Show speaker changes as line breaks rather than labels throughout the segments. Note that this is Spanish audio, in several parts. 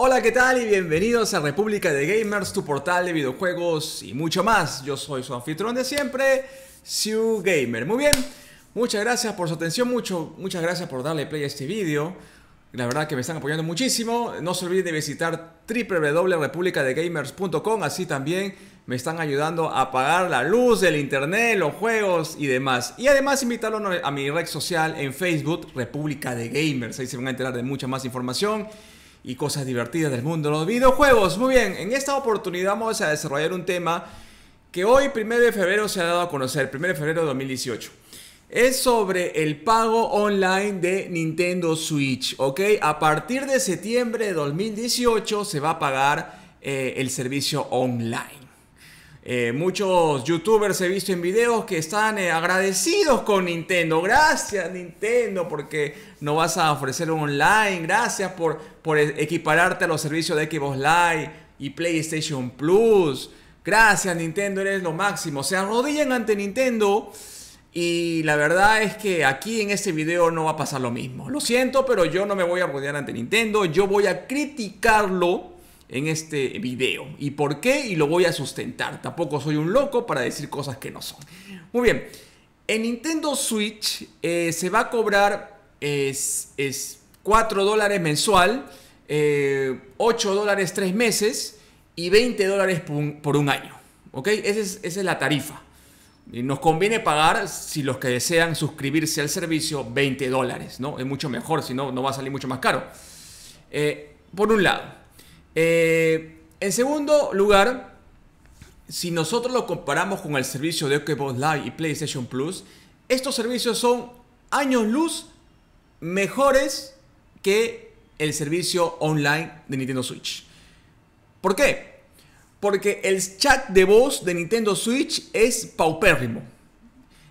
Hola, ¿qué tal? Y bienvenidos a República de Gamers, tu portal de videojuegos y mucho más. Yo soy su anfitrión de siempre, Siu Gamer. Muy bien, muchas gracias por su atención, mucho, muchas gracias por darle play a este video La verdad que me están apoyando muchísimo. No se olviden de visitar www.republicadegamers.com, así también me están ayudando a pagar la luz, el internet, los juegos y demás. Y además invitarlo a mi red social en Facebook, República de Gamers. Ahí se van a enterar de mucha más información y cosas divertidas del mundo los videojuegos. Muy bien, en esta oportunidad vamos a desarrollar un tema que hoy, 1 de febrero, se ha dado a conocer, 1 de febrero de 2018. Es sobre el pago online de Nintendo Switch, ¿ok? A partir de septiembre de 2018 se va a pagar eh, el servicio online. Eh, muchos youtubers he visto en videos que están eh, agradecidos con Nintendo. Gracias Nintendo porque no vas a ofrecer un online. Gracias por, por e-, equipararte a los servicios de Xbox Live y PlayStation Plus. Gracias Nintendo, eres lo máximo. Se arrodillan ante Nintendo y la verdad es que aquí en este video no va a pasar lo mismo. Lo siento, pero yo no me voy a arrodillar ante Nintendo. Yo voy a criticarlo en este video. ¿Y por qué? Y lo voy a sustentar. Tampoco soy un loco para decir cosas que no son. Muy bien. En Nintendo Switch eh, se va a cobrar es, 4 dólares mensual, 8 eh, dólares 3 meses y 20 dólares por un, año. ¿Ok? Esa es, la tarifa. nos conviene pagar, si los que desean suscribirse al servicio, 20 dólares, ¿no? Es mucho mejor, si no, no va a salir mucho más caro. Eh, por un lado. Eh, en segundo lugar, si nosotros lo comparamos con el servicio de Xbox Live y PlayStation Plus, estos servicios son años luz mejores que el servicio online de Nintendo Switch. ¿Por qué? Porque el chat de voz de Nintendo Switch es paupérrimo.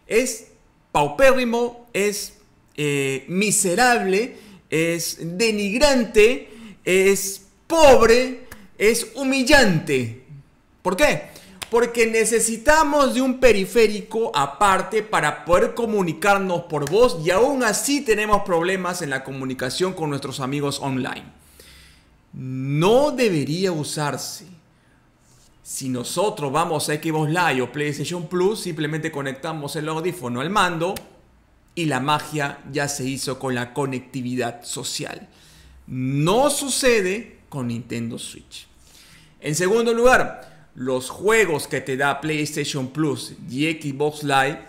Es paupérrimo, es eh, miserable, es denigrante, es pobre es humillante. ¿Por qué? Porque necesitamos de un periférico aparte para poder comunicarnos por voz y aún así tenemos problemas en la comunicación con nuestros amigos online. No debería usarse. Si nosotros vamos a Xbox Live o PlayStation Plus, simplemente conectamos el audífono al mando y la magia ya se hizo con la conectividad social. No sucede con Nintendo Switch. En segundo lugar, los juegos que te da PlayStation Plus y Xbox Live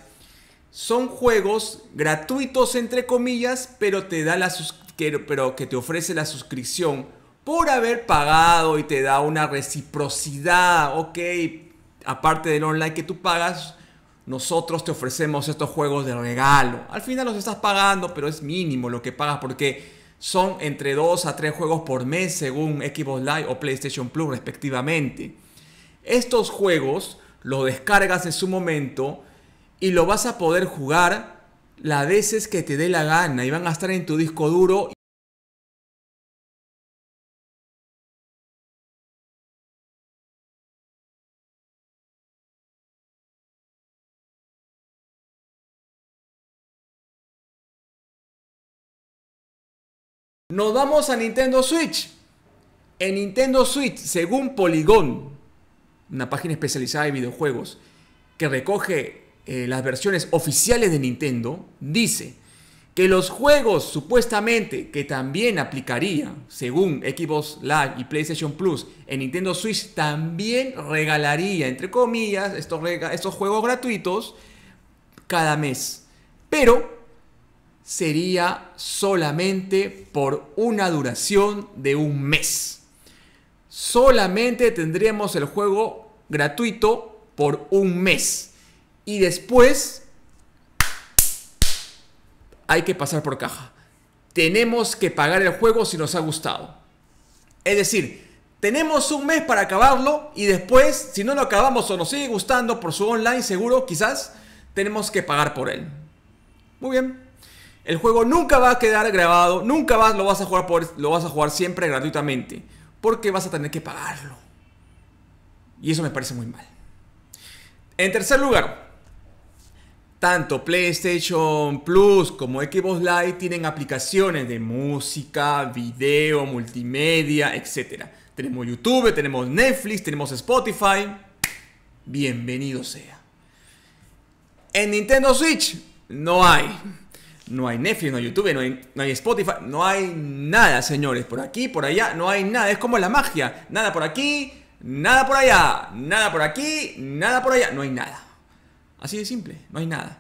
son juegos gratuitos entre comillas, pero te da la pero que te ofrece la suscripción por haber pagado y te da una reciprocidad, ok, aparte del online que tú pagas, nosotros te ofrecemos estos juegos de regalo. Al final los estás pagando, pero es mínimo lo que pagas porque son entre 2 a 3 juegos por mes según Xbox Live o PlayStation Plus respectivamente. Estos juegos los descargas en su momento y lo vas a poder jugar las veces que te dé la gana y van a estar en tu disco duro Nos vamos a Nintendo Switch. En Nintendo Switch, según Polygon, una página especializada de videojuegos que recoge eh, las versiones oficiales de Nintendo, dice que los juegos supuestamente que también aplicaría, según Xbox Live y PlayStation Plus, en Nintendo Switch también regalaría, entre comillas, estos, estos juegos gratuitos cada mes. Pero sería solamente por una duración de un mes. Solamente tendríamos el juego gratuito por un mes. Y después hay que pasar por caja. Tenemos que pagar el juego si nos ha gustado. Es decir, tenemos un mes para acabarlo y después, si no lo acabamos o nos sigue gustando por su online seguro, quizás tenemos que pagar por él. Muy bien. El juego nunca va a quedar grabado, nunca vas, lo, vas a jugar lo vas a jugar siempre gratuitamente, porque vas a tener que pagarlo. Y eso me parece muy mal. En tercer lugar, tanto PlayStation Plus como Xbox Live tienen aplicaciones de música, video, multimedia, etc. Tenemos YouTube, tenemos Netflix, tenemos Spotify. Bienvenido sea. En Nintendo Switch no hay. No hay Netflix, no hay YouTube, no hay, Spotify, no hay nada, señores. Por aquí, por allá, no hay nada. Es como la magia. Nada por aquí, nada por allá, nada por aquí, nada por allá. No hay nada. Así de simple, no hay nada.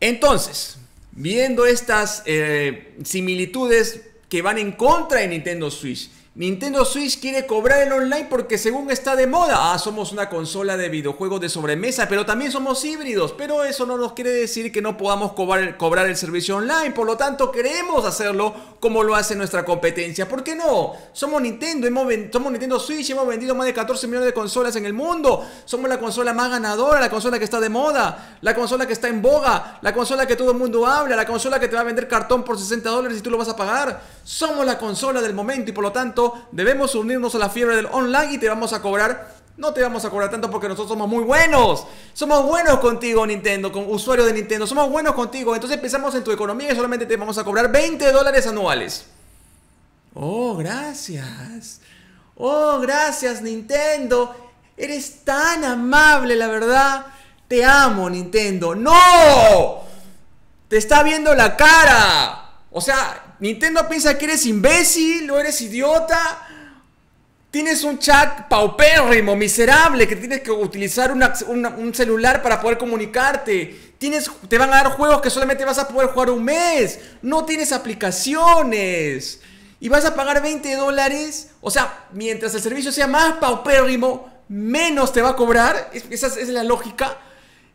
Entonces, viendo estas eh, similitudes que van en contra de Nintendo Switch Nintendo Switch quiere cobrar el online porque según está de moda. Ah, somos una consola de videojuegos de sobremesa, pero también somos híbridos. Pero eso no nos quiere decir que no podamos cobrar, el servicio online. Por lo tanto, queremos hacerlo como lo hace nuestra competencia. ¿Por qué no? Somos Nintendo, somos Nintendo Switch, hemos vendido más de 14 millones de consolas en el mundo. Somos la consola más ganadora, la consola que está de moda, la consola que está en boga, la consola que todo el mundo habla, la consola que te va a vender cartón por 60 dólares y tú lo vas a pagar. Somos la consola del momento y por lo tanto debemos unirnos a la fiebre del online y te vamos a cobrar no te vamos a cobrar tanto porque nosotros somos muy buenos. Somos buenos contigo, Nintendo, con usuarios de Nintendo. Somos buenos contigo. Entonces pensamos en tu economía y solamente te vamos a cobrar 20 dólares anuales. Oh, gracias. Oh, gracias, Nintendo. Eres tan amable, la verdad. Te amo, Nintendo. ¡No! Te está viendo la cara. O sea, Nintendo piensa que eres imbécil o eres idiota. Tienes un chat paupérrimo, miserable, que tienes que utilizar un celular para poder comunicarte. Tienes, te van a dar juegos que solamente vas a poder jugar un mes. No tienes aplicaciones. Y vas a pagar 20 dólares. O sea, mientras el servicio sea más paupérrimo, menos te va a cobrar. esa es la lógica.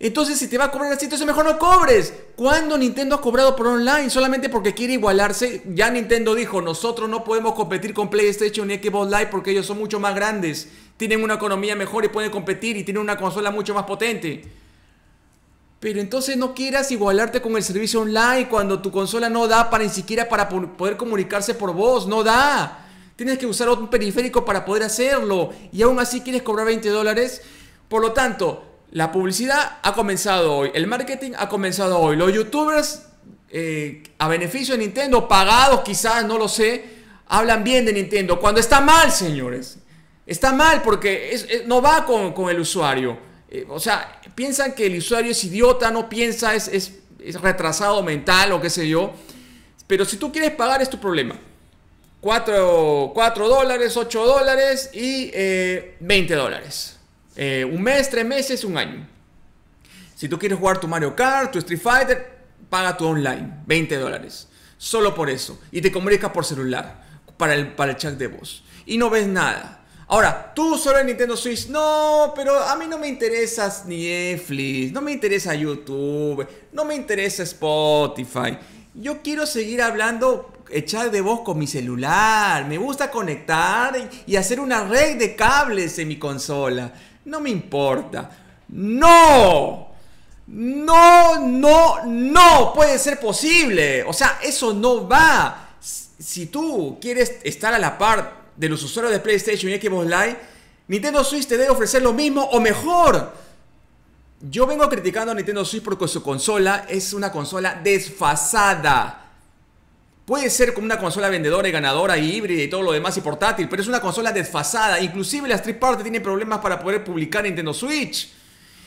Entonces, si te va a cobrar así, entonces mejor no cobres. ¿Cuándo Nintendo ha cobrado por online? Solamente porque quiere igualarse. Ya Nintendo dijo, nosotros no podemos competir con PlayStation ni Xbox Live porque ellos son mucho más grandes. Tienen una economía mejor y pueden competir y tienen una consola mucho más potente. Pero entonces no quieras igualarte con el servicio online cuando tu consola no da para ni siquiera para poder comunicarse por voz. No da. Tienes que usar otro periférico para poder hacerlo. Y aún así quieres cobrar 20 dólares. Por lo tanto, la publicidad ha comenzado hoy, el marketing ha comenzado hoy, los youtubers eh, a beneficio de Nintendo, pagados quizás, no lo sé, hablan bien de Nintendo, cuando está mal, señores. Está mal porque no va con, el usuario. Eh, o sea, piensan que el usuario es idiota, no piensa, es, retrasado mental o qué sé yo. Pero si tú quieres pagar es tu problema. 4, dólares, 8 dólares y 20 eh, dólares. Eh, un mes, tres meses, un año. Si tú quieres jugar tu Mario Kart, tu Street Fighter, paga tu online, 20 dólares. Solo por eso. Y te comunicas por celular, para el, para el chat de voz. Y no ves nada. Ahora, tú solo en Nintendo Switch, no, pero a mí no me interesas Netflix, no me interesa YouTube, no me interesa Spotify. Yo quiero seguir hablando echar de voz con mi celular, me gusta conectar y hacer una red de cables en mi consola. No me importa. ¡No! No, no, no puede ser posible. O sea, eso no va. Si tú quieres estar a la par de los usuarios de PlayStation y Xbox Live, Nintendo Switch te debe ofrecer lo mismo o mejor. Yo vengo criticando a Nintendo Switch porque su consola es una consola desfasada. Puede ser como una consola vendedora y ganadora y híbrida y todo lo demás y portátil, pero es una consola desfasada. Inclusive la Street Party tiene problemas para poder publicar Nintendo Switch.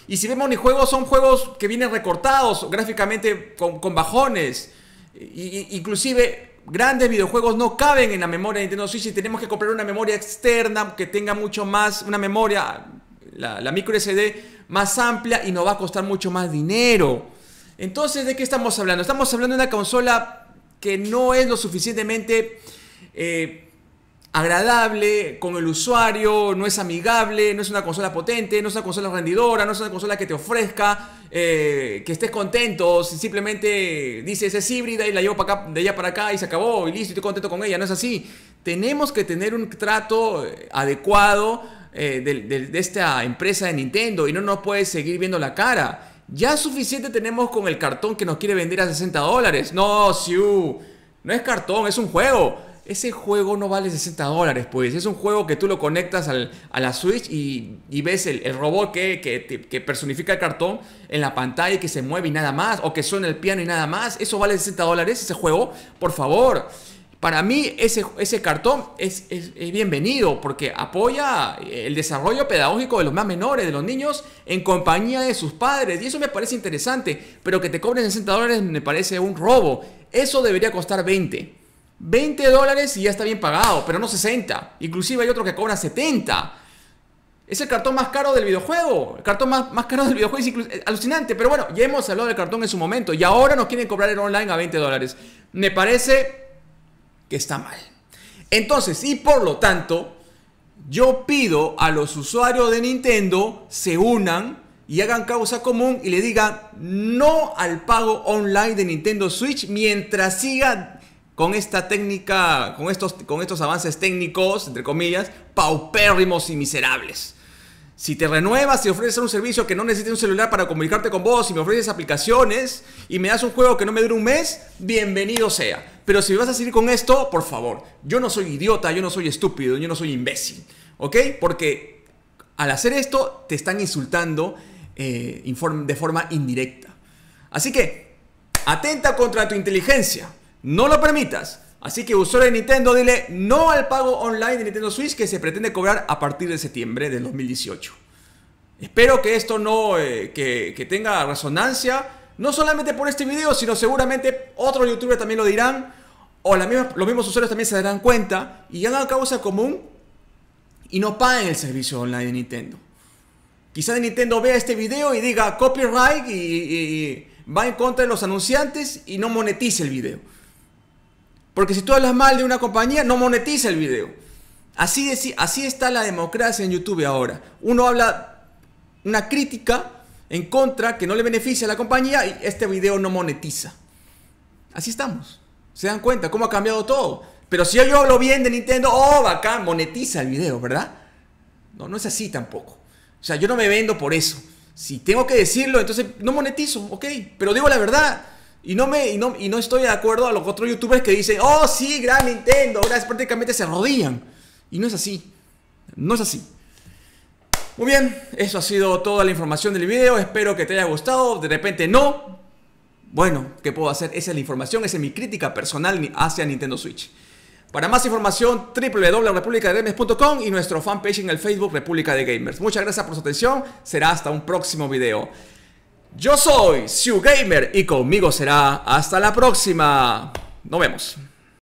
Y si vemos ni juegos, son juegos que vienen recortados gráficamente con, bajones. Y, inclusive grandes videojuegos no caben en la memoria de Nintendo Switch y tenemos que comprar una memoria externa que tenga mucho más, una memoria, la, la micro SD más amplia y nos va a costar mucho más dinero. Entonces, ¿de qué estamos hablando? Estamos hablando de una consola que no es lo suficientemente eh, agradable con el usuario, no es amigable, no es una consola potente, no es una consola rendidora, no es una consola que te ofrezca eh, que estés contento, simplemente dices es híbrida y la llevo de allá para acá y se acabó y listo, estoy contento con ella, no es así. Tenemos que tener un trato eh, adecuado de, de esta empresa de Nintendo y no nos puedes seguir viendo la cara. Ya suficiente tenemos con el cartón que nos quiere vender a 60 dólares. No, Siu. No es cartón, es un juego. Ese juego no vale 60 dólares, pues. Es un juego que tú lo conectas a la Switch y, ves el, robot que, que, personifica el cartón en la pantalla y que se mueve y nada más. O que suena el piano y nada más. Eso vale 60 dólares, ese juego. Por favor. Para mí ese, ese cartón es, bienvenido porque apoya el desarrollo pedagógico de los más menores, de los niños, en compañía de sus padres. Y eso me parece interesante, pero que te cobren 60 dólares me parece un robo. Eso debería costar 20. 20 dólares y ya está bien pagado, pero no 60. Inclusive hay otro que cobra 70. Es el cartón más caro del videojuego. El cartón más, más caro del videojuego es, alucinante. Pero bueno, ya hemos hablado del cartón en su momento. Y ahora nos quieren cobrar el online a 20 dólares. Me parece que está mal. Entonces, y por lo tanto, yo pido a los usuarios de Nintendo se unan y hagan causa común y le digan no al pago online de Nintendo Switch mientras siga con esta técnica, con estos, con estos avances técnicos, entre comillas, paupérrimos y miserables. Si te renuevas y ofreces un servicio que no necesite un celular para comunicarte con vos, y me ofreces aplicaciones y me das un juego que no me dure un mes, bienvenido sea. Pero si vas a seguir con esto, por favor, yo no soy idiota, yo no soy estúpido, yo no soy imbécil, ¿ok? Porque al hacer esto te están insultando eh, de forma indirecta. Así que, atenta contra tu inteligencia, no lo permitas. Así que usuario de Nintendo, dile no al pago online de Nintendo Switch que se pretende cobrar a partir de septiembre del 2018. Espero que esto no, eh, tenga resonancia no solamente por este video, sino seguramente otros youtubers también lo dirán. O los mismos usuarios también se darán cuenta y hagan causa común y no paguen el servicio online de Nintendo. Quizás Nintendo vea este video y diga copyright y, va en contra de los anunciantes y no monetice el video. Porque si tú hablas mal de una compañía, no monetiza el video. Así, así está la democracia en YouTube ahora. Uno habla una crítica en contra que no le beneficia a la compañía y este video no monetiza. Así estamos. ¿Se dan cuenta cómo ha cambiado todo? Pero si yo hablo bien de Nintendo, oh, bacán, monetiza el video, ¿verdad? No, no es así tampoco. O sea, yo no me vendo por eso. Si tengo que decirlo, entonces no monetizo, ok, pero digo la verdad. Y no, me, y no, y no estoy de acuerdo a los otros youtubers que dicen, oh, sí, gran Nintendo, ahora prácticamente se arrodillan. Y no es así. No es así. Muy bien, eso ha sido toda la información del video. Espero que te haya gustado. De repente no. Bueno, ¿qué puedo hacer? Esa es la información, esa es mi crítica personal hacia Nintendo Switch. Para más información, www.republicadegamers.com y nuestro fanpage en el Facebook República de Gamers. Muchas gracias por su atención. Será hasta un próximo video. Yo soy Sue Gamer y conmigo será hasta la próxima. Nos vemos.